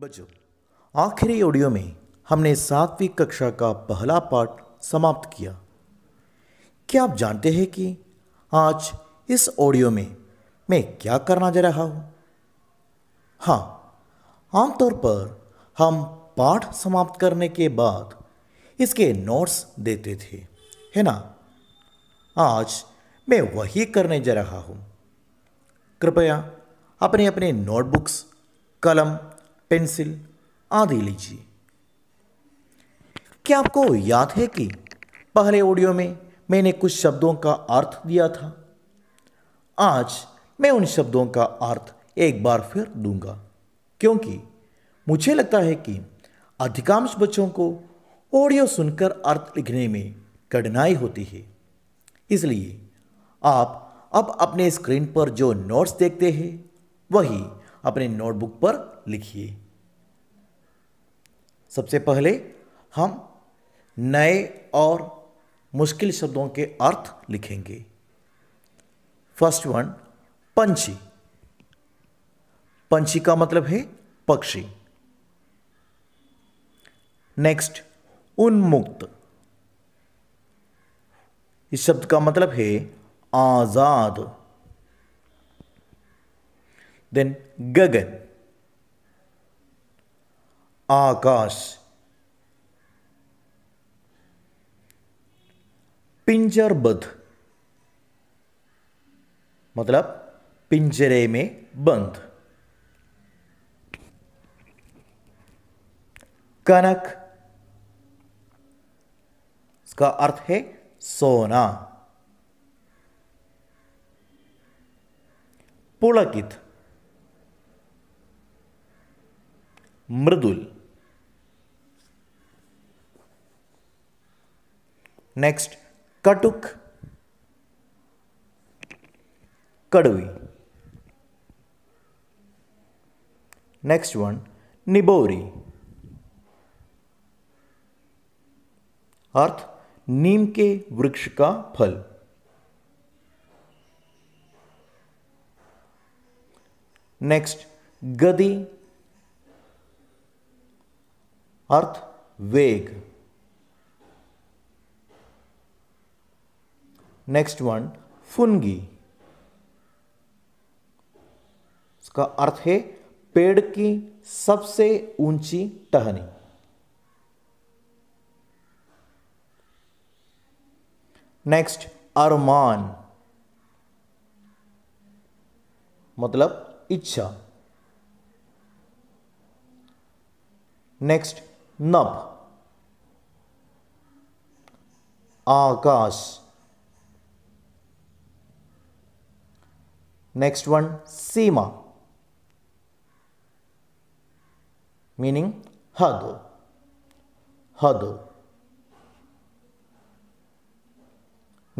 बचो आखिरी ऑडियो में हमने सातवीं कक्षा का पहला पाठ समाप्त किया क्या आप जानते हैं कि आज इस ऑडियो में मैं क्या करना जा रहा हूं हाँ आमतौर पर हम पाठ समाप्त करने के बाद इसके नोट्स देते थे है ना आज मैं वही करने जा रहा हूं कृपया अपने अपने नोटबुक्स कलम पेंसिल आदि लीजिए क्या आपको याद है कि पहले ऑडियो में मैंने कुछ शब्दों का अर्थ दिया था आज मैं उन शब्दों का अर्थ एक बार फिर दूंगा क्योंकि मुझे लगता है कि अधिकांश बच्चों को ऑडियो सुनकर अर्थ लिखने में कठिनाई होती है इसलिए आप अब अपने स्क्रीन पर जो नोट्स देखते हैं वही अपने नोटबुक पर लिखिए सबसे पहले हम नए और मुश्किल शब्दों के अर्थ लिखेंगे फर्स्ट वन पंछी पंछी का मतलब है पक्षी नेक्स्ट उन्मुक्त इस शब्द का मतलब है आजाद देन गगन आकाश पिंजरबद्ध मतलब पिंजरे में बंद कनक इसका अर्थ है सोना पुलकित मृदुल नेक्स्ट कटुक कड़वी नेक्स्ट वन निबोरी अर्थ नीम के वृक्ष का फल नेक्स्ट गदी अर्थ वेग नेक्स्ट वन फुनगी इसका अर्थ है पेड़ की सबसे ऊंची टहनी नेक्स्ट अरमान मतलब इच्छा नेक्स्ट नभ आकाश Next one, Seema, meaning हद हद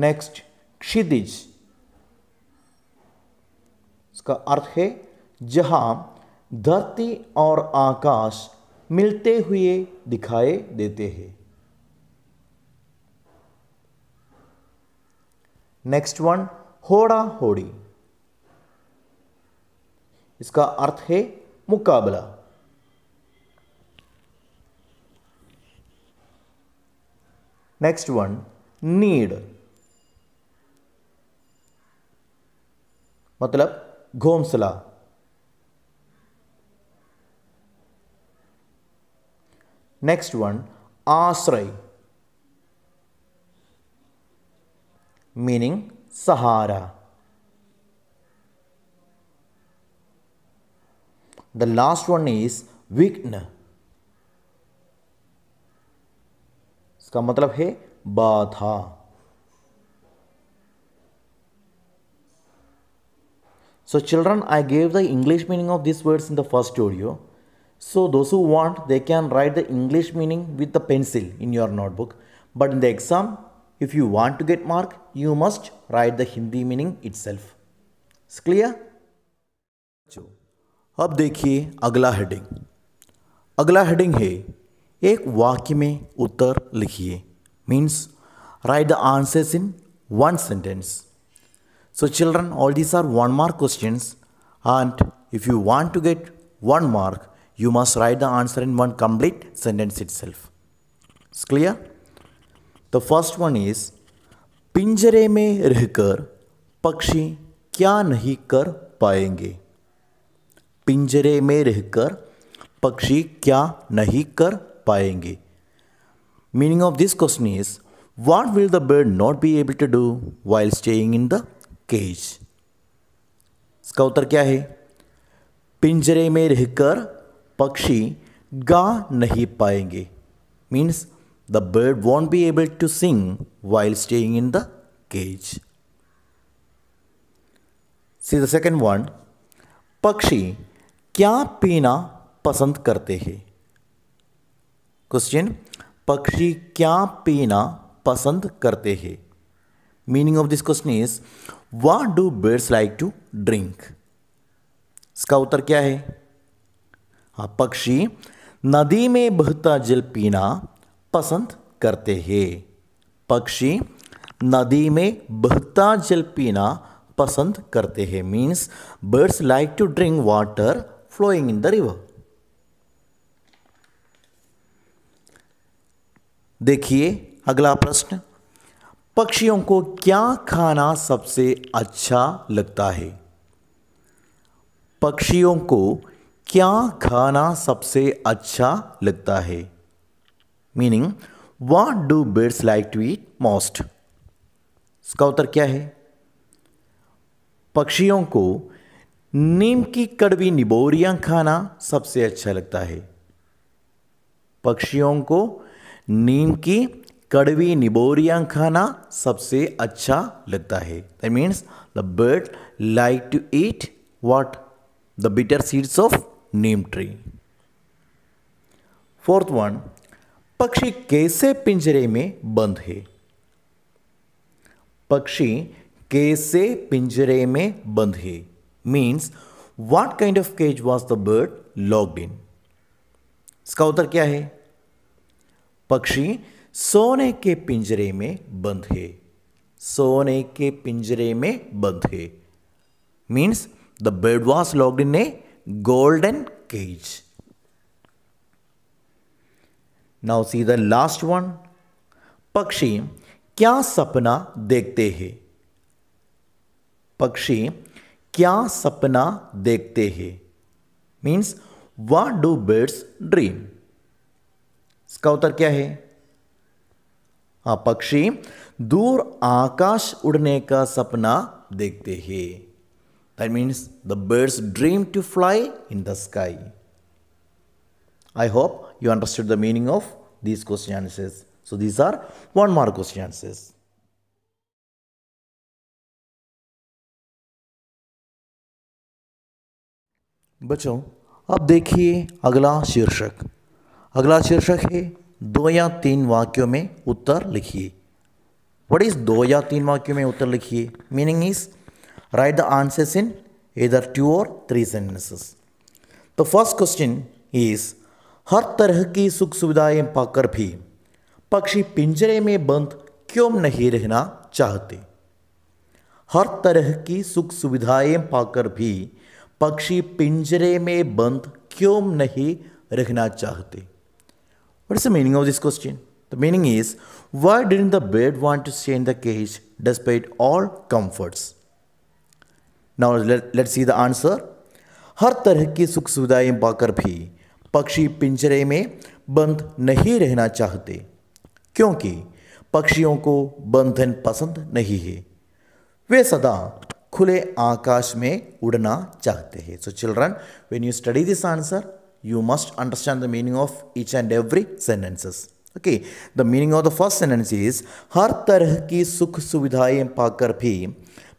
नेक्स्ट क्षितिज इसका अर्थ है जहां धरती और आकाश मिलते हुए दिखाई देते हैं नेक्स्ट वन होड़ा होड़ी इसका अर्थ है मुकाबला नेक्स्ट वन नीड मतलब घोमसला नेक्स्ट वन आश्रय मीनिंग सहारा The last one is विघ्न इसका मतलब है बाधा So children, I gave the English meaning of these words in the first audio. So those who want, they can write the English meaning with the pencil in your notebook. But in the exam, if you want to get mark, you must write the Hindi meaning itself. It's clear? अब देखिए अगला heading अगला heading है एक वाक्य में उत्तर लिखिए means write the answers in one sentence so children all these are one mark question and if you want to get one mark you must write the answer in one complete sentence itself clear the first one is पिंजरे में रहकर पक्षी क्या नहीं कर पाएंगे पिंजरे में रहकर पक्षी क्या नहीं कर पाएंगे meaning of this question is what will the bird not be able to do while staying in the cage इसका उत्तर क्या है पिंजरे में रहकर पक्षी गा नहीं पाएंगे means the bird won't be able to sing while staying in the cage see the second one पक्षी क्या पीना पसंद करते हैं क्वेश्चन पक्षी क्या पीना पसंद करते हैं meaning of this question is what do birds like to drink इसका उत्तर क्या है हा पक्षी नदी में बहता जल पीना पसंद करते हैं पक्षी नदी में बहता जल पीना पसंद करते हैं means birds like to drink water flowing in the river. देखिए अगला प्रश्न पक्षियों को क्या खाना सबसे अच्छा लगता है पक्षियों को क्या खाना सबसे अच्छा लगता है meaning what do birds like to eat most इसका उत्तर क्या है पक्षियों को नीम की कड़वी निबोरियां खाना सबसे अच्छा लगता है पक्षियों को नीम की कड़वी निबोरियां खाना सबसे अच्छा लगता है that means the bird like to eat what the bitter seeds of neem tree fourth one पक्षी कैसे पिंजरे में बंद है पक्षी कैसे पिंजरे में बंद है means what kind of cage was the bird locked in इसका उत्तर क्या है पक्षी सोने के पिंजरे में बंद है सोने के पिंजरे में बंद है means the bird was locked in a golden cage now see the last one पक्षी क्या सपना देखते हैं पक्षी क्या सपना देखते हैं means what do birds dream इसका उत्तर क्या है हाँ पक्षी दूर आकाश उड़ने का सपना देखते हैं that means the birds dream to fly in the sky I hope you understood the meaning of these question answers so these are one mark question answers बच्चों अब देखिए अगला शीर्षक अगला शीर्षक है दो या तीन वाक्यों में उत्तर लिखिए वट इज़ दो या तीन वाक्यों में उत्तर लिखिए meaning is write the answers in either two और थ्री सेंटेंसेस तो फर्स्ट क्वेश्चन इज हर तरह की सुख सुविधाएं पाकर भी पक्षी पिंजरे में बंद क्यों नहीं रहना चाहते हर तरह की सुख सुविधाएं पाकर भी पक्षी पिंजरे में बंद क्यों नहीं रखना चाहते what is the meaning of this question the meaning is why did the bird want to stay in the cage despite all comforts now let see the answer हर तरह की सुख सुविधाएं पाकर भी पक्षी पिंजरे में बंद नहीं रहना चाहते क्योंकि पक्षियों को बंधन पसंद नहीं है वे सदा खुले आकाश में उड़ना चाहते हैं so children when you study this answer you must understand the meaning of each and every sentences okay the meaning of the first sentence is हर तरह की सुख सुविधाएं पाकर भी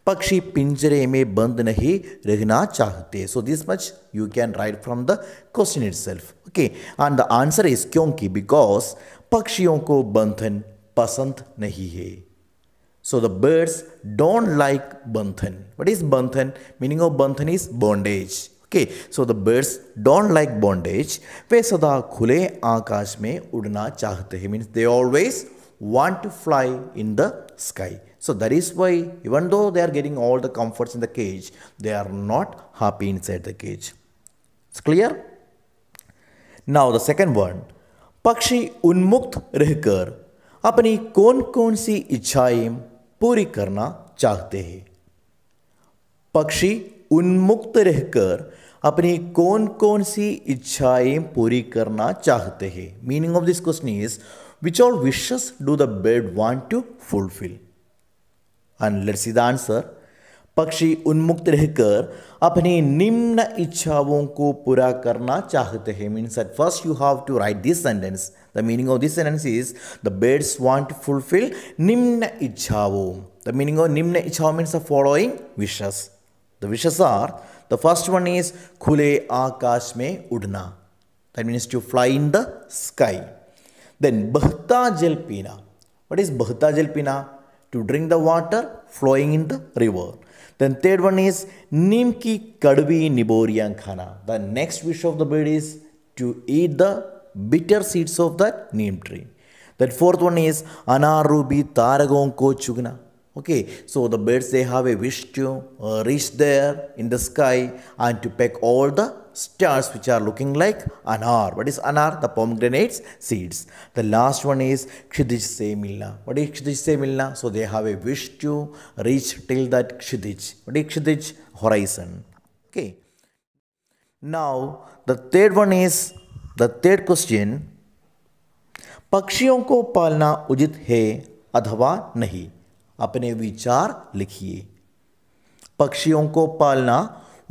पक्षी पिंजरे में बंद नहीं रहना चाहते so this much you can write from the question itself okay and the answer is क्योंकि बिकॉज पक्षियों को बंधन पसंद नहीं है So the birds don't like bandhan. What is bandhan? Meaning of bandhan is bondage. Okay, so the birds don't like bondage. वे सदा खुले आकाश में उड़ना means they always want to fly in the sky. So that is why even though they are getting all the comforts in the cage, they are not happy inside the cage. It's clear? Now the second one. पक्षी उन्मुक्त रहकर अपनी कौन कौन सी इच्छाएं पूरी करना चाहते हैं पक्षी उन्मुक्त रहकर अपनी कौन कौन सी इच्छाएं पूरी करना चाहते हैं meaning of this question is which all wishes do the bird want to fulfil and let's see the answer पक्षी उन्मुक्त रहकर अपनी निम्न इच्छाओं को पूरा करना चाहते हैं means at first you have to write this sentence the meaning of this sentence is the birds want to fulfil निम्न इच्छाओं द मीनिंग ऑफ निम्न इच्छाओं means the following wishes the wishes are the first one is खुले आकाश में उड़ना that means to fly in the sky then बहता जल पीना वट इज बहता जल पीना to drink the water flowing in the river Then third one is Nimki ki kadvi niboriyan khana. The next wish of the bird is to eat the bitter seeds of that neem tree. That fourth one is Anarubi taragon ko chugna. Okay, so the birds they have a wish to uh, reach there in the sky and to peck all the stars which are looking like anar. What is anar? The pomegranate seeds. The last one is kshidij se milna. What is kshidij se milna? So they have a wish to reach till that kshidij. What is kshidij? Horizon. Okay. Now the third one is the third question. पक्षियों को पालना उचित है अथवा नहीं अपने विचार लिखिए पक्षियों को पालना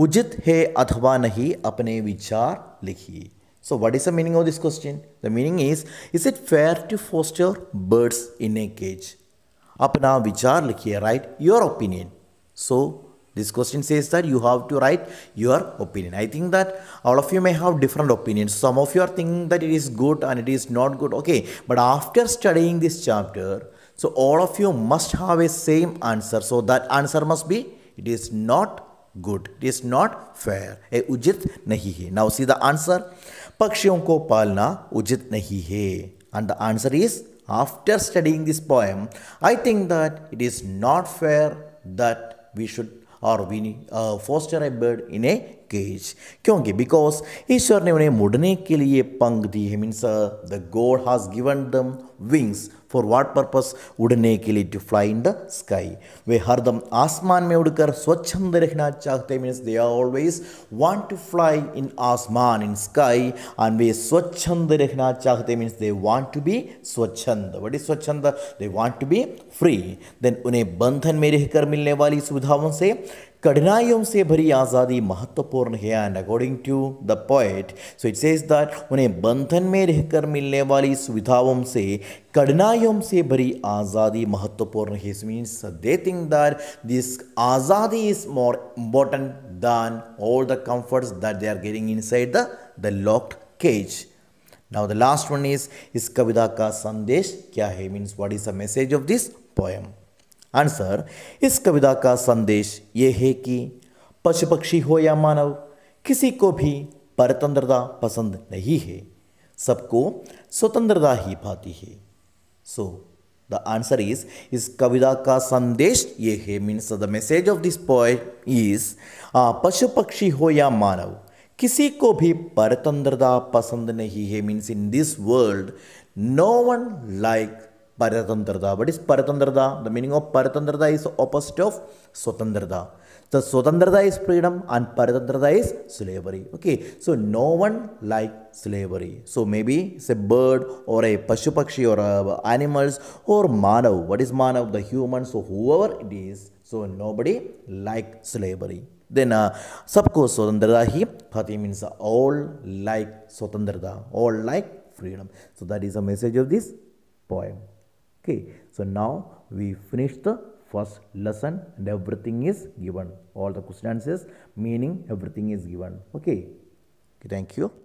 उचित है अथवा नहीं अपने विचार लिखिए So, what is the meaning of this question? The meaning is, is it fair to foster birds in a cage? अपना विचार लिखिए write your opinion so this question says that you have to write your opinion. I think that all of you may have different opinions. Some of you are thinking that it is good and it is not good. Okay, but after studying this chapter, so all of you must have a same answer. So that answer must be it is not good it is not fair ये उचित नहीं है now see the answer पक्षियों को पालना उचित नहीं है and the answer is after studying this poem I think that it is not fair that we should और we foster a bird in a cage क्योंकि बिकॉज ईश्वर ने उन्हें मुड़ने के लिए पंख दी है means the god has given them wings for what purpose उड़े के लिए to fly in the sky वे हर आसमान में उड़कर स्वच्छंद रखना चाहते mean they are always want to fly in आसमान इन स्कई एंड वे स्वच्छंद रखना चाहते mean they want to be स्वच्छंद वट इज स्वच्छंद they want to be free then उन्हें बंधन में रहकर मिलने वाली सुविधाओं से कठिनाइयों से भरी आज़ादी महत्वपूर्ण है and according to the point so it says that उन्हें बंधन में रहकर मिलने वाली सुविधाओं से कठिनाइयों से भरी आज़ादी महत्वपूर्ण है means they think that this आज़ादी is more important than all the comforts that they are getting inside the the locked cage now the last one is इस कविता का संदेश क्या है means what is the message of this poem answer इस कविता का संदेश ये है कि पशु पक्षी हो या मानव किसी को भी परतंत्रता पसंद नहीं है सबको स्वतंत्रता ही भाती है सो द आंसर इज इस कविता का संदेश ये है means the message of this point is पशु पक्षी हो या मानव किसी को भी परतंत्रता पसंद नहीं है means in this world no one like Paratantrata. What is Paratantrata? The meaning of Paratantrata is opposite of Swatantrata. The Swatantrata is freedom and Paratantrata is slavery. Okay, so no one like slavery. So maybe it's a bird or a Pashupakshi or uh, animals or Manav. What is Manav? The human. So whoever it is, so nobody like slavery. then uh, sabko hi means all like swatantrata all like freedom so that is a message of this poem okay so now we finish the first lesson and everything is given all the question answers meaning everything is given okay, okay thank you